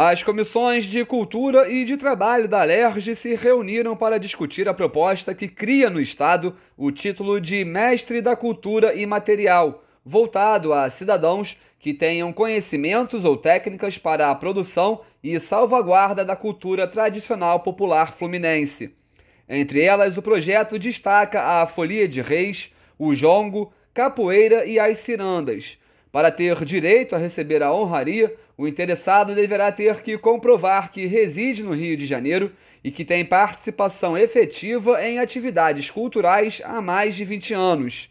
As comissões de Cultura e de Trabalho da LERJ se reuniram para discutir a proposta que cria no Estado o título de Mestre da Cultura Imaterial, voltado a cidadãos que tenham conhecimentos ou técnicas para a produção e salvaguarda da cultura tradicional popular fluminense. Entre elas, o projeto destaca a folia de reis, o jongo, capoeira e as cirandas para ter direito a receber a honraria, o interessado deverá ter que comprovar que reside no Rio de Janeiro e que tem participação efetiva em atividades culturais há mais de 20 anos.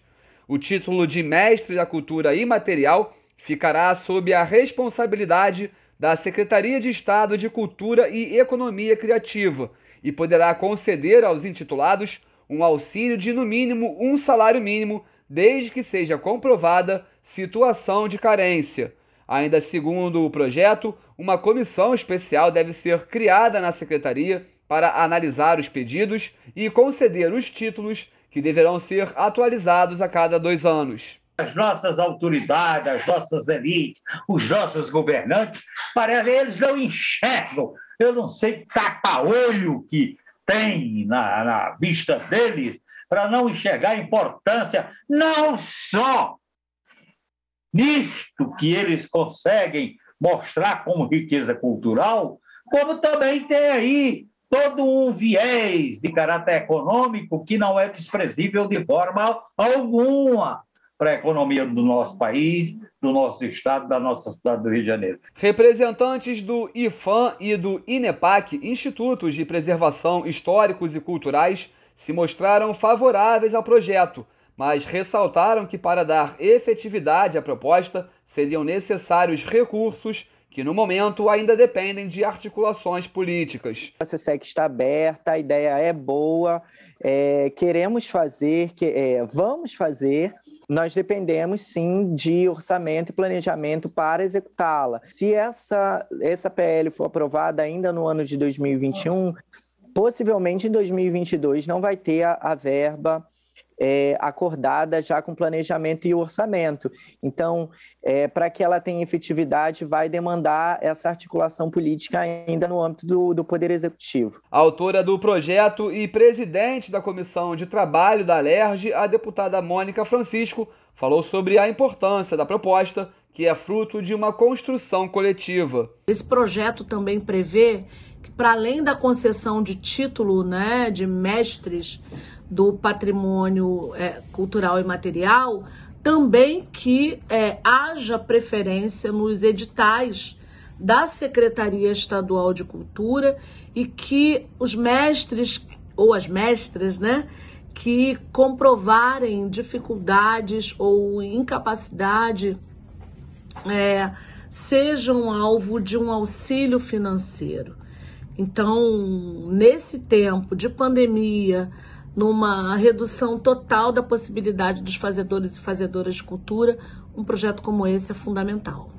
O título de Mestre da Cultura Imaterial ficará sob a responsabilidade da Secretaria de Estado de Cultura e Economia Criativa e poderá conceder aos intitulados um auxílio de no mínimo um salário mínimo, desde que seja comprovada situação de carência. Ainda segundo o projeto, uma comissão especial deve ser criada na secretaria para analisar os pedidos e conceder os títulos que deverão ser atualizados a cada dois anos. As nossas autoridades, as nossas elites, os nossos governantes, parece eles não enxergam. Eu não sei tapa-olho que tem na, na vista deles para não enxergar a importância não só nisto que eles conseguem mostrar como riqueza cultural, como também tem aí todo um viés de caráter econômico que não é desprezível de forma alguma para a economia do nosso país, do nosso estado, da nossa cidade do Rio de Janeiro. Representantes do IFAM e do INEPAC, Institutos de Preservação Históricos e Culturais, se mostraram favoráveis ao projeto mas ressaltaram que para dar efetividade à proposta seriam necessários recursos que no momento ainda dependem de articulações políticas. A CSEC está aberta, a ideia é boa, é, queremos fazer, que, é, vamos fazer. Nós dependemos sim de orçamento e planejamento para executá-la. Se essa, essa PL for aprovada ainda no ano de 2021, possivelmente em 2022 não vai ter a, a verba é, acordada já com planejamento e orçamento. Então, é, para que ela tenha efetividade, vai demandar essa articulação política ainda no âmbito do, do Poder Executivo. A autora do projeto e presidente da Comissão de Trabalho da LERJ, a deputada Mônica Francisco, falou sobre a importância da proposta que é fruto de uma construção coletiva. Esse projeto também prevê que, para além da concessão de título né, de mestres do patrimônio é, cultural e material, também que é, haja preferência nos editais da Secretaria Estadual de Cultura e que os mestres ou as mestras, né, que comprovarem dificuldades ou incapacidade é, sejam alvo de um auxílio financeiro. Então, nesse tempo de pandemia, numa redução total da possibilidade dos fazedores e fazedoras de cultura, um projeto como esse é fundamental.